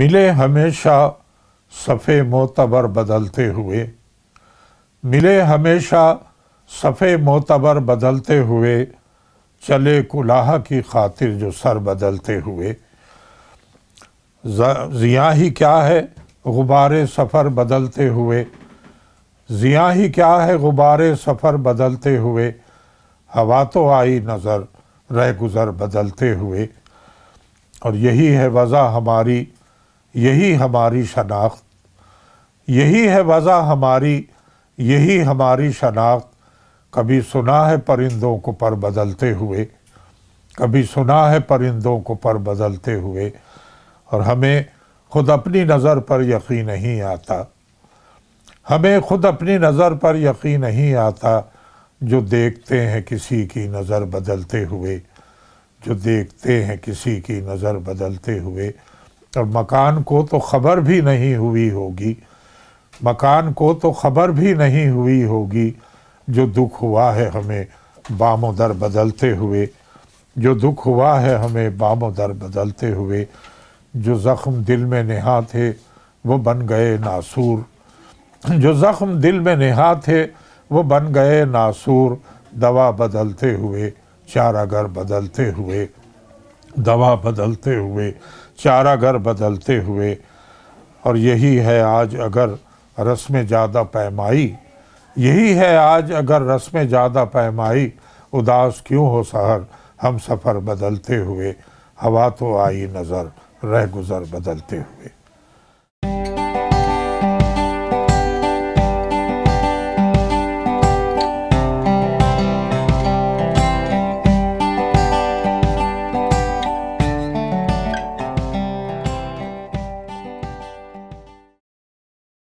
मिले हमेशा सफ़े मोतबर बदलते हुए मिले हमेशा सफ़े मोतबर बदलते हुए चले कुलाह की खातिर जो सर बदलते हुए जिया ही क्या है गुबार सफ़र बदलते हुए जिया ही क्या है गुबार सफ़र बदलते हुए हवा तो आई नज़र रह गुज़र बदलते हुए और यही है वज़ा हमारी यही हमारी शनाख्त यही है वजह हमारी यही हमारी शनाख्त कभी सुना है परिंदों को पर बदलते हुए कभी सुना है परिंदों को पर बदलते हुए और हमें खुद अपनी नज़र पर यकीन नहीं आता हमें खुद अपनी नज़र पर यकीन नहीं आता जो देखते हैं किसी की नज़र बदलते हुए जो देखते हैं किसी की नज़र बदलते हुए और मकान को तो खबर भी नहीं हुई होगी मकान को तो खबर भी नहीं हुई होगी जो दुख हुआ है हमें बामो दर बदलते हुए जो दुख हुआ है हमें बामो दर बदलते हुए जो ज़ख्म दिल में नहा थे वो बन गए नासूर जो ज़ख्म दिल में नहा थे वो बन गए नासूर दवा बदलते हुए चारागर बदलते हुए दवा बदलते हुए चारागर बदलते हुए और यही है आज अगर रस्म ज़्यादा पैमाई यही है आज अगर रस्म ज़्यादा पैमाई उदास क्यों हो सहर हम सफ़र बदलते हुए हवा तो आई नज़र रह गुज़र बदलते हुए